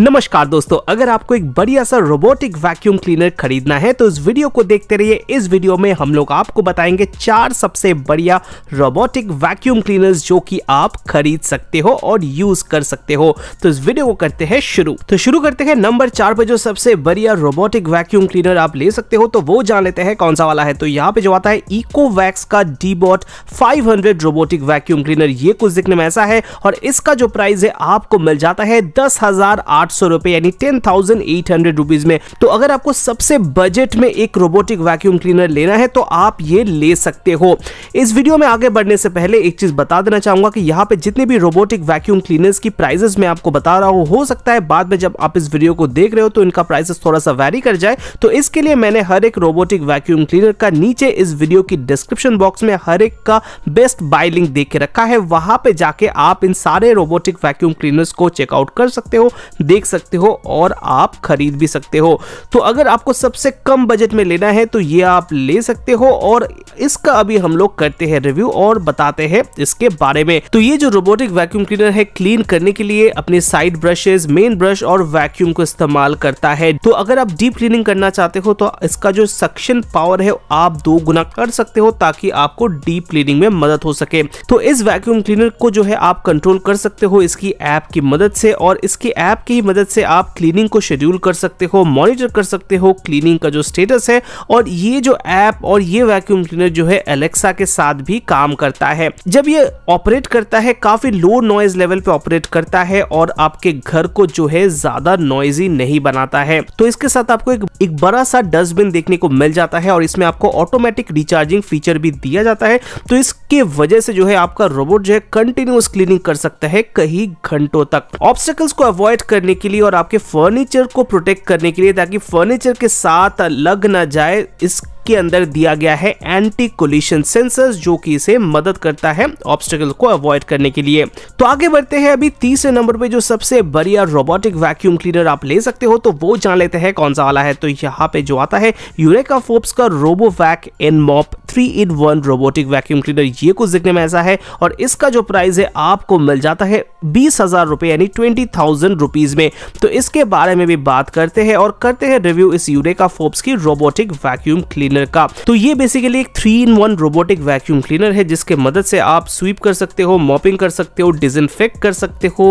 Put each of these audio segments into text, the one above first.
नमस्कार दोस्तों अगर आपको एक बढ़िया सा रोबोटिक वैक्यूम क्लीनर खरीदना है तो इस वीडियो को देखते रहिए इस वीडियो में हम लोग आपको बताएंगे चार सबसे बढ़िया रोबोटिक वैक्यूम क्लीनर्स जो कि आप खरीद सकते हो और यूज कर सकते हो तो इस वीडियो को करते हैं शुरू तो शुरू करते हैं नंबर चार पर जो सबसे बढ़िया रोबोटिक वैक्यूम क्लीनर आप ले सकते हो तो वो जान लेते हैं कौन सा वाला है तो यहाँ पे जो आता है इको का Deebot robotic vacuum cleaner ये कुछ दिखने में ऐसा है और इसका जो प्राइस है आपको मिल जाता है दस हजार आठ आठ सौ रुपए यानी ten thousand eight hundred rupees में तो अगर आपको सबसे बजट में एक रोबोटिक वैक्यूम क्लीनर लेना है तो आप ये ले सकते हो इस वीडियो में आगे बढ़ने से पहले एक चीज बता देना चाहूंगा कि यहाँ पे जितने भी रोबोटिक वैक्यूम क्लीनर्स की प्राइजेस में आपको बता रहा हूँ हो सकता है बाद में जब आप इस वीडियो को देख रहे हो तो इनका प्राइसेस थोड़ा सा वैरी कर जाए तो इसके लिए मैंने हर एक रोबोटिक वैक्यूम क्लीनर का नीचे इस वीडियो की डिस्क्रिप्शन बॉक्स में हर एक का बेस्ट बाय लिंक देख के रखा है वहां पे जाके आप इन सारे रोबोटिक वैक्यूम क्लीनर्स को चेकआउट कर सकते हो देख देख सकते हो और आप खरीद भी सकते हो तो अगर आपको सबसे कम बजट में लेना है तो ये आप ले सकते हो और इसका अभी हम लोग करते हैं रिव्यू और बताते हैं इसके बारे में तो ये जो रोबोटिक वैक्यूम क्लीनर है क्लीन करने के लिए अपने साइड ब्रशेज मेन ब्रश और वैक्यूम को इस्तेमाल करता है तो अगर आप डीप क्लीनिंग करना चाहते हो तो इसका जो सक्शन पावर है आप दो गुना कर सकते हो ताकि आपको डीप क्लीनिंग में मदद हो सके तो इस वैक्यूम क्लीनर को जो है आप कंट्रोल कर सकते हो इसकी ऐप की मदद से और इसकी ऐप की मदद से आप क्लीनिंग को शेड्यूल कर सकते हो मॉनिटर कर सकते हो क्लीनिंग का जो स्टेटस है और ये जो ऐप और ये वैक्यूम क्लीनर जो है एलेक्सा के साथ भी काम करता है जब ये ऑपरेट करता है काफी लो नॉइज लेवल पे ऑपरेट करता है और आपके घर को जो है ज्यादा नॉइजी नहीं बनाता है तो इसके साथ आपको एक, एक बड़ा सा डस्टबिन देखने को मिल जाता है और इसमें आपको ऑटोमेटिक रिचार्जिंग फीचर भी दिया जाता है तो इसके वजह से जो है आपका रोबोट जो है कंटिन्यूस क्लीनिंग कर सकता है कई घंटों तक ऑब्स्टेकल्स को अवॉइड करने के लिए और आपके फर्नीचर को प्रोटेक्ट करने के लिए ताकि फर्नीचर के साथ लग ना जाए इस के अंदर दिया गया है एंटी कोलिशन सेंसर जो कि इसे मदद करता है ऑब्स्टिकल को अवॉइड करने के लिए तो आगे बढ़ते हैं अभी तीसरे नंबर पे जो सबसे बढ़िया रोबोटिक वैक्यूम क्लीनर आप ले सकते हो तो वो जान लेते हैं कौन सा वाला है तो यहाँ पे जो आता है यूरेका फोर्ब्स का Robovac N mop three in one robotic vacuum cleaner ये कुछ दिखने में ऐसा है और इसका जो प्राइस है आपको मिल जाता है बीस हजार रुपए यानी ट्वेंटी थाउजेंड रुपीज में तो इसके बारे में भी बात करते हैं और करते हैं रिव्यू इस यूरेका फोर्ब्स की रोबोटिक वैक्यूम क्लीनर क्लीनर का तो ये बेसिकली एक three in one robotic vacuum cleaner है जिसके मदद से आप स्वीप कर सकते हो मॉपिंग कर सकते हो डिस कर सकते हो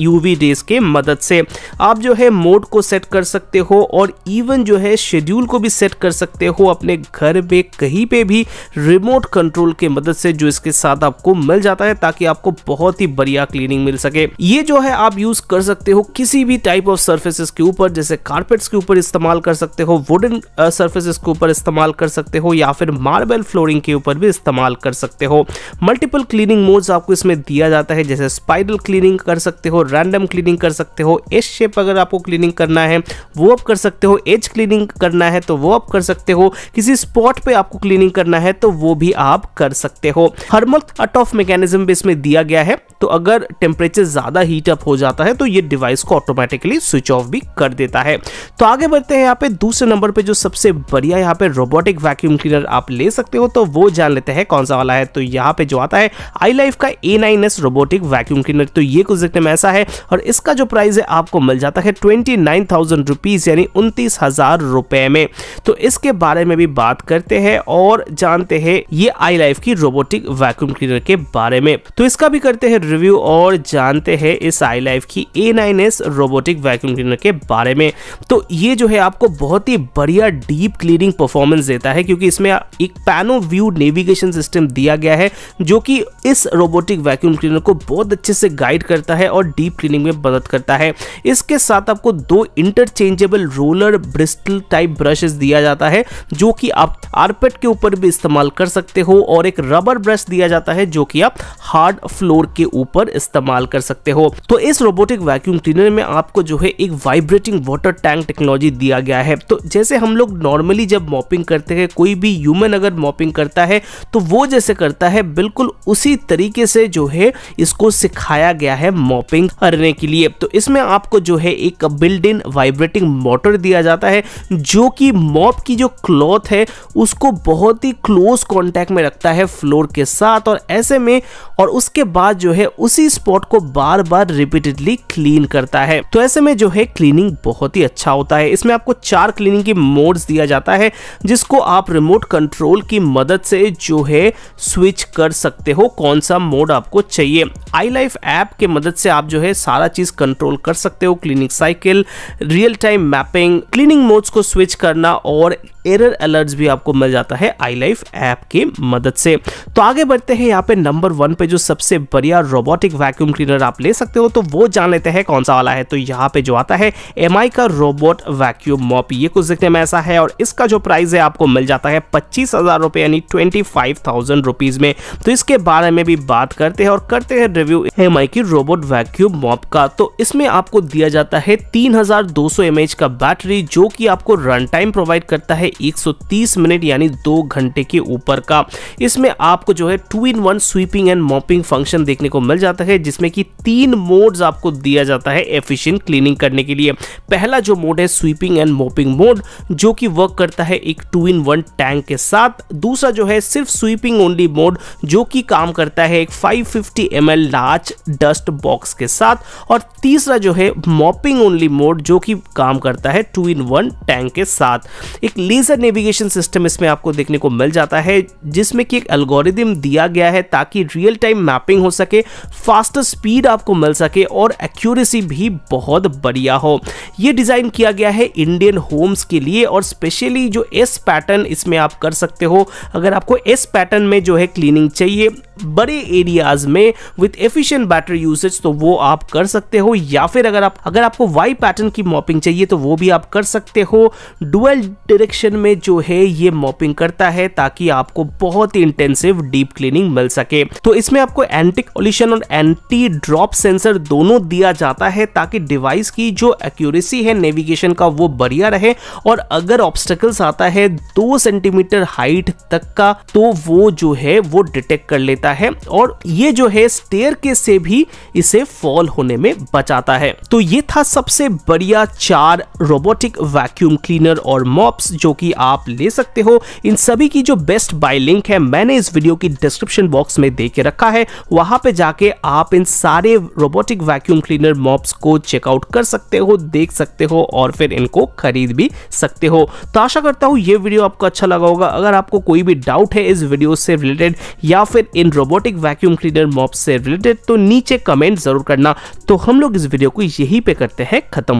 यूवी रेस के मदद से आप जो है मोड को सेट कर सकते हो और इवन जो है शेड्यूल को भी सेट कर सकते हो अपने घर में कहीं पे भी रिमोट कंट्रोल के मदद से जो इसके साथ आपको मिल जाता है ताकि आपको बहुत ही बढ़िया क्लीनिंग मिल सके ये जो है आप यूज कर सकते हो किसी भी टाइप ऑफ सर्फेसिस के ऊपर जैसे कार्पेट्स के ऊपर इस्तेमाल कर सकते हो वुडन सर्फेसिस के ऊपर इस्तेमाल कर सकते हो या फिर मार्बल फ्लोरिंग के ऊपर भी इस्तेमाल कर सकते हो मल्टीपल क्लीनिंग मोड्स आपको इसमें दिया जाता है जैसे स्पाइडल क्लीनिंग कर सकते हो रैंडम क्लीनिंग कर सकते हो एस शेप अगर आपको क्लीनिंग करना है वो आप कर सकते हो एज क्लीनिंग करना है तो वो आप कर सकते हो किसी स्पॉट पे आपको क्लीनिंग करना है तो वो भी आप कर सकते हो हर्मल कट ऑफ मैकेनिज्म भी इसमें दिया गया है तो अगर टेम्परेचर ज़्यादा हीट अप हो जाता है तो ये डिवाइस को ऑटोमेटिकली स्विच ऑफ भी कर देता है तो आगे बढ़ते हैं यहाँ पे दूसरे नंबर पे जो सबसे बढ़िया यहाँ पे रोबोटिक वैक्यूम क्लीनर आप ले सकते हो तो वो जान लेते हैं कौन सा वाला है तो यहाँ पे जो आता है आई लाइफ का A nine S robotic vacuum cleaner तो ये कुछ देखने में ऐसा है और इसका जो प्राइस है आपको मिल जाता है ट्वेंटी नाइन थाउजेंड रुपीज़ यानी उनतीस हज़ार रुपए में तो इसके बारे में भी बात करते हैं और जानते हैं ये आई लाइफ की रोबोटिक वैक्यूम क्लीनर के बारे में तो इसका भी करते हैं रिव्यू और जानते हैं इस आई लाइफ की A nine S robotic vacuum cleaner के बारे में तो ये जो है आपको बहुत ही बढ़िया डीप क्लीनिंग परफॉर्मेंस देता है क्योंकि इसमें एक पैनो व्यू नेविगेशन सिस्टम दिया गया है जो कि इस रोबोटिक वैक्यूम क्लीनर को बहुत अच्छे से गाइड करता है और डीप डीप क्लीनिंग में मदद करता है इसके साथ आपको दो interchangeable roller bristle type brushes दिया जाता है जो कि आप आरपेट के ऊपर भी इस्तेमाल कर सकते हो और एक रबर ब्रश दिया जाता है जो कि आप हार्ड फ्लोर के ऊपर इस्तेमाल कर सकते हो तो इस रोबोटिक वैक्यूम क्लीनर में आपको जो है एक वाइब्रेटिंग वाटर टैंक टेक्नोलॉजी दिया गया है तो जैसे हम लोग नॉर्मली जब मॉपिंग करते हैं कोई भी ह्यूमन अगर मॉपिंग करता है तो वो जैसे करता है बिल्कुल उसी तरीके से जो है इसको सिखाया गया है मॉपिंग हरने के लिए तो इसमें आपको जो है एक बिल्ड इन वाइब्रेटिंग मोटर दिया जाता है जो कि मॉप की जो क्लॉथ है उसको बहुत ही क्लोज कॉन्टैक्ट में रखता है फ्लोर के साथ और ऐसे में और उसके बाद जो है उसी स्पॉट को बार बार रिपीटेडली क्लीन करता है तो ऐसे में जो है क्लीनिंग बहुत ही अच्छा होता है इसमें आपको चार क्लीनिंग की मोड्स दिया जाता है जिसको आप रिमोट कंट्रोल की मदद से जो है स्विच कर सकते हो कौन सा मोड आपको चाहिए आई लाइफ ऐप के मदद से आप जो है है सारा चीज़ कंट्रोल कर सकते हो cleaning cycle real time mapping cleaning modes को स्विच करना और एरर अलर्ट्स भी आपको मिल जाता है आई लाइफ ऐप की मदद से तो आगे बढ़ते हैं यहाँ पे नंबर वन पे जो सबसे बढ़िया रोबोटिक वैक्यूम क्लीनर आप ले सकते हो तो वो जान लेते हैं कौन सा वाला है तो यहाँ पे जो आता है एम का रोबोट वैक्यूम मॉप ये कुछ देखने में ऐसा है और इसका जो प्राइस है आपको मिल जाता है पच्चीस हजार रुपए यानी ट्वेंटी फाइव थाउजेंड रुपीज में तो इसके बारे में भी बात करते हैं और करते हैं रिव्यू एम की रोबोट वैक्यूम मॉप का तो इसमें आपको दिया जाता है तीन हजार दो सौ का बैटरी जो कि आपको रन टाइम प्रोवाइड करता है 130 मिनट यानी दो घंटे के ऊपर का इसमें आपको जो है two in one sweeping and mopping function देखने को मिल जाता है जिसमें कि तीन मोड्स आपको दिया जाता है एफिशिएंट क्लीनिंग करने के लिए पहला जो मोड है स्वीपिंग एंड मॉपिंग मोड जो कि वर्क करता है एक टू इन वन टैंक के साथ दूसरा जो है सिर्फ स्वीपिंग ओनली मोड जो कि काम करता है एक 550 फिफ्टी लार्ज डस्ट बॉक्स के साथ और तीसरा जो है मॉपिंग ओनली मोड जो कि काम करता है टू इन वन टैंक के साथ एक लेज सेंसर नेविगेशन सिस्टम इसमें आपको देखने को मिल जाता है जिसमें कि एक एल्गोरिदम दिया गया है ताकि रियल टाइम मैपिंग हो सके फास्ट स्पीड आपको मिल सके और एक्यूरेसी भी बहुत बढ़िया हो ये डिज़ाइन किया गया है इंडियन होम्स के लिए और स्पेशली जो एस पैटर्न इसमें आप कर सकते हो अगर आपको एस पैटर्न में जो है क्लीनिंग चाहिए बड़े एरियाज में विथ एफिशिएंट बैटरी यूसेज तो वो आप कर सकते हो या फिर अगर आप अगर आपको वाई पैटर्न की मॉपिंग चाहिए तो वो भी आप कर सकते हो डुअल डायरेक्शन में जो है ये मॉपिंग करता है ताकि आपको बहुत ही इंटेंसिव डीप क्लीनिंग मिल सके तो इसमें आपको एंटी कोलिशन और एंटी ड्रॉप सेंसर दोनों दिया जाता है ताकि डिवाइस की जो एक्यूरेसी है नेविगेशन का वो बढ़िया रहे और अगर ऑब्स्टकल्स आता है दो सेंटीमीटर हाइट तक का तो वो जो है वो डिटेक्ट कर लेता देता है और ये जो है स्टेयर के से भी इसे फॉल होने में बचाता है तो ये था सबसे बढ़िया चार रोबोटिक वैक्यूम क्लीनर और मॉप्स जो कि आप ले सकते हो इन सभी की जो बेस्ट बाय लिंक है मैंने इस वीडियो की डिस्क्रिप्शन बॉक्स में दे के रखा है वहां पे जाके आप इन सारे रोबोटिक वैक्यूम क्लीनर मॉप्स को चेकआउट कर सकते हो देख सकते हो और फिर इनको खरीद भी सकते हो तो आशा करता हूं ये वीडियो आपको अच्छा लगा होगा अगर आपको कोई भी डाउट है इस वीडियो से रिलेटेड या फिर इन रोबोटिक वैक्यूम क्लीनर मॉप से रिलेटेड तो नीचे कमेंट जरूर करना तो हम लोग इस वीडियो को यही पे करते हैं खत्म